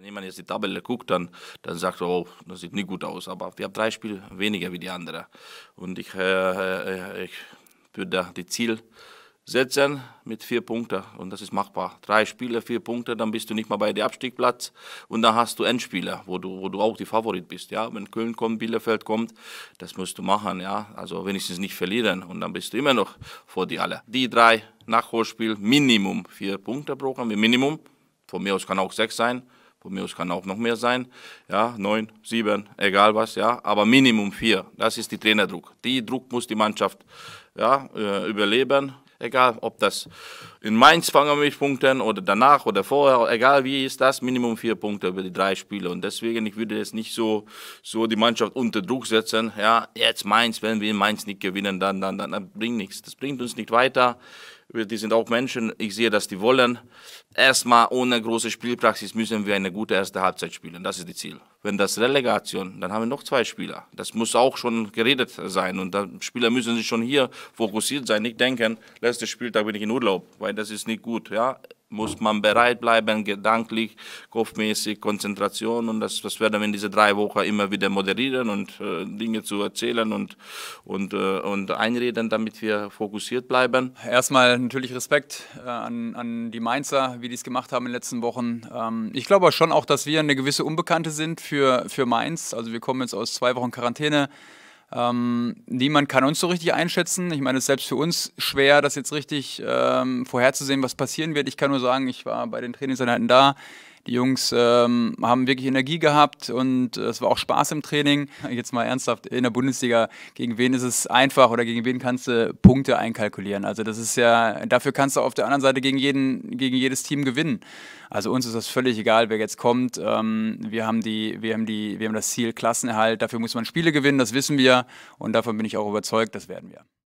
Wenn jemand jetzt die Tabelle guckt, dann, dann sagt er, oh, das sieht nicht gut aus. Aber wir haben drei Spiele weniger wie die anderen. Und ich, äh, äh ich würde die Ziel setzen mit vier Punkten. Und das ist machbar. Drei Spiele, vier Punkte, dann bist du nicht mal bei dem Abstiegplatz. Und dann hast du Endspiele, wo du, wo du auch die Favorit bist. Ja? Wenn Köln kommt, Bielefeld kommt, das musst du machen. Ja? Also wenigstens nicht verlieren. Und dann bist du immer noch vor die alle. Die drei Nachholspiel, Minimum vier Punkte brauchen wir, Minimum. Von mir aus kann auch sechs sein. Von mir aus kann auch noch mehr sein, ja, neun, sieben, egal was, ja, aber Minimum vier, das ist die Trainerdruck. Die Druck muss die Mannschaft ja, äh, überleben, egal ob das in Mainz fangen wir mit Punkten oder danach oder vorher, egal wie ist das, Minimum vier Punkte über die drei Spiele. Und deswegen, ich würde jetzt nicht so, so die Mannschaft unter Druck setzen, ja, jetzt Mainz, wenn wir in Mainz nicht gewinnen, dann, dann, dann, das bringt nichts. Das bringt uns nicht weiter die sind auch Menschen, ich sehe, dass die wollen. Erstmal ohne große Spielpraxis müssen wir eine gute erste Halbzeit spielen, das ist das Ziel. Wenn das Relegation, dann haben wir noch zwei Spieler. Das muss auch schon geredet sein und die Spieler müssen sich schon hier fokussiert sein, nicht denken, letztes Spieltag bin ich in Urlaub, weil das ist nicht gut. Ja? muss man bereit bleiben, gedanklich, kopfmäßig, Konzentration und das, das werden wir in diesen drei Wochen immer wieder moderieren und äh, Dinge zu erzählen und, und, äh, und einreden, damit wir fokussiert bleiben. Erstmal natürlich Respekt äh, an, an die Mainzer, wie die es gemacht haben in den letzten Wochen. Ähm, ich glaube schon auch, dass wir eine gewisse Unbekannte sind für, für Mainz. Also wir kommen jetzt aus zwei Wochen Quarantäne. Ähm, niemand kann uns so richtig einschätzen. Ich meine, es ist selbst für uns schwer, das jetzt richtig ähm, vorherzusehen, was passieren wird. Ich kann nur sagen, ich war bei den Trainingseinheiten da. Die Jungs ähm, haben wirklich Energie gehabt und äh, es war auch Spaß im Training. Jetzt mal ernsthaft, in der Bundesliga, gegen wen ist es einfach oder gegen wen kannst du Punkte einkalkulieren? Also das ist ja, dafür kannst du auf der anderen Seite gegen, jeden, gegen jedes Team gewinnen. Also uns ist das völlig egal, wer jetzt kommt. Ähm, wir, haben die, wir, haben die, wir haben das Ziel Klassenerhalt, dafür muss man Spiele gewinnen, das wissen wir und davon bin ich auch überzeugt, das werden wir.